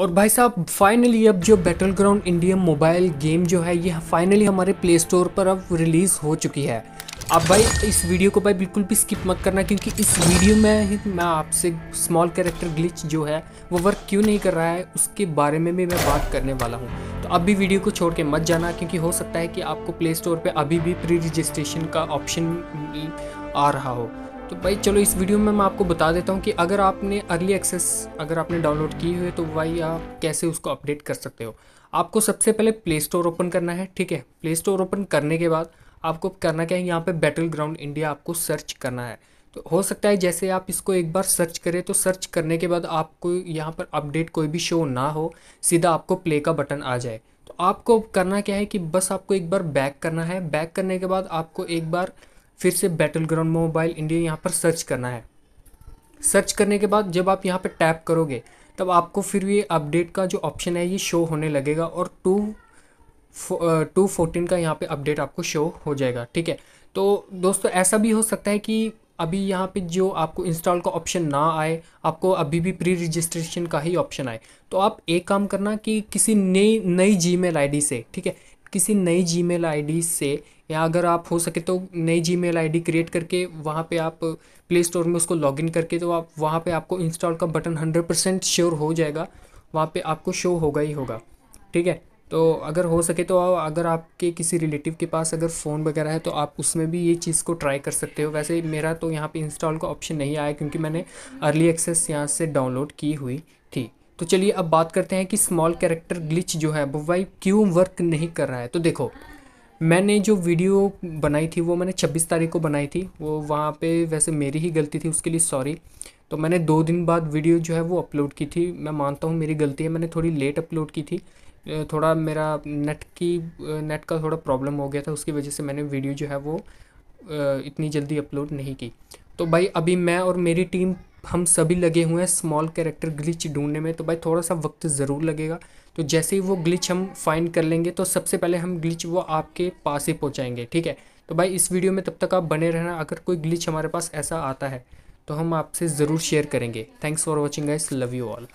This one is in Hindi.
और भाई साहब फाइनली अब जो Battleground India mobile game जो है ये फाइनली हमारे प्ले स्टोर पर अब रिलीज़ हो चुकी है अब भाई इस वीडियो को भाई बिल्कुल भी स्किप मत करना क्योंकि इस वीडियो में ही मैं आपसे स्मॉल कैरेक्टर ग्लिच जो है वो वर्क क्यों नहीं कर रहा है उसके बारे में भी मैं बात करने वाला हूँ तो अब भी वीडियो को छोड़ के मत जाना क्योंकि हो सकता है कि आपको प्ले स्टोर पर अभी भी प्री रजिस्ट्रेशन का ऑप्शन आ रहा हो तो भाई चलो इस वीडियो में मैं आपको बता देता हूँ कि अगर आपने अर्ली एक्सेस अगर आपने डाउनलोड की हुई है तो भाई आप कैसे उसको अपडेट कर सकते हो आपको सबसे पहले प्ले स्टोर ओपन करना है ठीक है प्ले स्टोर ओपन करने के बाद आपको करना क्या है यहाँ पे बैटल ग्राउंड इंडिया आपको सर्च करना है तो हो सकता है जैसे आप इसको एक बार सर्च करें तो सर्च करने के बाद आपको यहाँ पर अपडेट कोई भी शो ना हो सीधा आपको प्ले का बटन आ जाए तो आपको करना क्या है कि बस आपको एक बार बैक करना है बैक करने के बाद आपको एक बार फिर से बैटल ग्राउंड मोबाइल इंडिया यहाँ पर सर्च करना है सर्च करने के बाद जब आप यहाँ पर टैप करोगे तब आपको फिर ये अपडेट का जो ऑप्शन है ये शो होने लगेगा और टू टू फोर्टीन का यहाँ पे अपडेट आपको शो हो जाएगा ठीक है तो दोस्तों ऐसा भी हो सकता है कि अभी यहाँ पे जो आपको इंस्टॉल का ऑप्शन ना आए आपको अभी भी प्री रजिस्ट्रेशन का ही ऑप्शन आए तो आप एक काम करना कि किसी नई नई जी मेल से ठीक है किसी नई जी मेल से या अगर आप हो सके तो नई जी मेल क्रिएट करके वहाँ पे आप प्ले स्टोर में उसको लॉगिन करके तो आप वहाँ पे आपको इंस्टॉल का बटन 100 परसेंट श्योर हो जाएगा वहाँ पे आपको शो होगा ही होगा ठीक है तो अगर हो सके तो अगर आपके किसी रिलेटिव के पास अगर फ़ोन वगैरह है तो आप उसमें भी ये चीज़ को ट्राई कर सकते हो वैसे मेरा तो यहाँ पे इंस्टॉल का ऑप्शन नहीं आया क्योंकि मैंने अर्ली एक्सेस यहाँ से डाउनलोड की हुई थी तो चलिए अब बात करते हैं कि स्मॉल कैरेक्टर ग्लिच जो है वो भाई क्यों वर्क नहीं कर रहा है तो देखो मैंने जो वीडियो बनाई थी वो मैंने 26 तारीख को बनाई थी वो वहाँ पे वैसे मेरी ही गलती थी उसके लिए सॉरी तो मैंने दो दिन बाद वीडियो जो है वो अपलोड की थी मैं मानता हूँ मेरी गलती है मैंने थोड़ी लेट अपलोड की थी थोड़ा मेरा नेट की नेट का थोड़ा प्रॉब्लम हो गया था उसकी वजह से मैंने वीडियो जो है वो इतनी जल्दी अपलोड नहीं की तो भाई अभी मैं और मेरी टीम हम सभी लगे हुए हैं स्मॉल कैरेक्टर ग्लिच ढूंढने में तो भाई थोड़ा सा वक्त ज़रूर लगेगा तो जैसे ही वो ग्लिच हम फाइंड कर लेंगे तो सबसे पहले हम ग्लिच वो आपके पास ही पहुँचाएंगे ठीक है तो भाई इस वीडियो में तब तक आप बने रहना अगर कोई ग्लिच हमारे पास ऐसा आता है तो हम आपसे ज़रूर शेयर करेंगे thanks for watching guys love you all